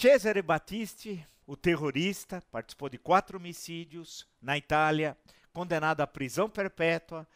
Cesare Battisti, o terrorista, participou de quatro homicídios na Itália, condenado à prisão perpétua,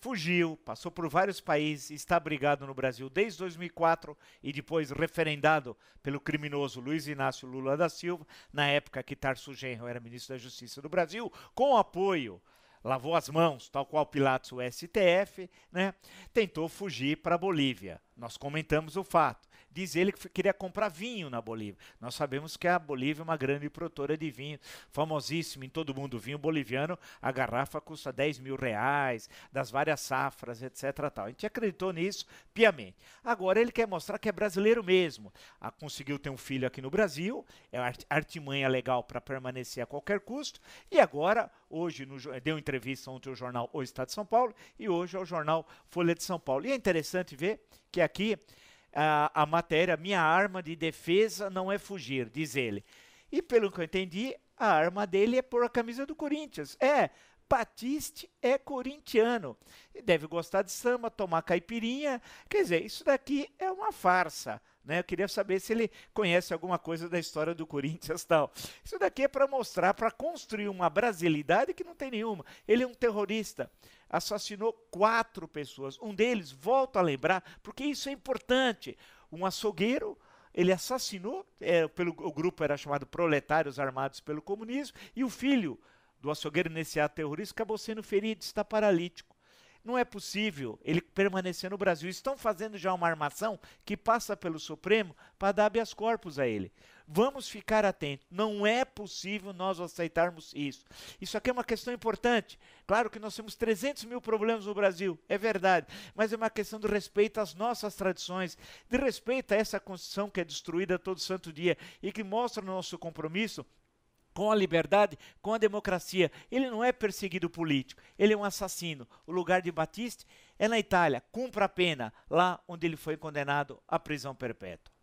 fugiu, passou por vários países, está abrigado no Brasil desde 2004 e depois referendado pelo criminoso Luiz Inácio Lula da Silva, na época que Tarso Genro era ministro da Justiça do Brasil, com apoio lavou as mãos, tal qual Pilatos o STF, né? Tentou fugir para a Bolívia. Nós comentamos o fato diz ele que queria comprar vinho na Bolívia. Nós sabemos que a Bolívia é uma grande produtora de vinho, famosíssima em todo mundo. vinho boliviano, a garrafa custa 10 mil reais, das várias safras, etc. Tal. A gente acreditou nisso piamente. Agora ele quer mostrar que é brasileiro mesmo. Ah, conseguiu ter um filho aqui no Brasil, é artimanha legal para permanecer a qualquer custo, e agora hoje no, deu entrevista ontem ao jornal O Estado de São Paulo e hoje ao jornal Folha de São Paulo. E é interessante ver que aqui a, a matéria, minha arma de defesa não é fugir, diz ele. E pelo que eu entendi, a arma dele é pôr a camisa do Corinthians. É, Batiste é corintiano. Deve gostar de samba, tomar caipirinha. Quer dizer, isso daqui é uma farsa. Né? Eu queria saber se ele conhece alguma coisa da história do Corinthians tal. Isso daqui é para mostrar, para construir uma brasilidade que não tem nenhuma. Ele é um terrorista. Assassinou quatro pessoas. Um deles, volto a lembrar, porque isso é importante. Um açougueiro, ele assassinou, é, pelo, o grupo era chamado Proletários Armados pelo Comunismo, e o filho do açougueiro nesse ato terrorista acabou sendo ferido, está paralítico. Não é possível ele permanecer no Brasil. Estão fazendo já uma armação que passa pelo Supremo para dar habeas corpus a ele. Vamos ficar atentos. Não é possível nós aceitarmos isso. Isso aqui é uma questão importante. Claro que nós temos 300 mil problemas no Brasil, é verdade. Mas é uma questão de respeito às nossas tradições, de respeito a essa Constituição que é destruída todo santo dia e que mostra o nosso compromisso com a liberdade, com a democracia. Ele não é perseguido político, ele é um assassino. O lugar de Batiste é na Itália, cumpra a pena, lá onde ele foi condenado à prisão perpétua.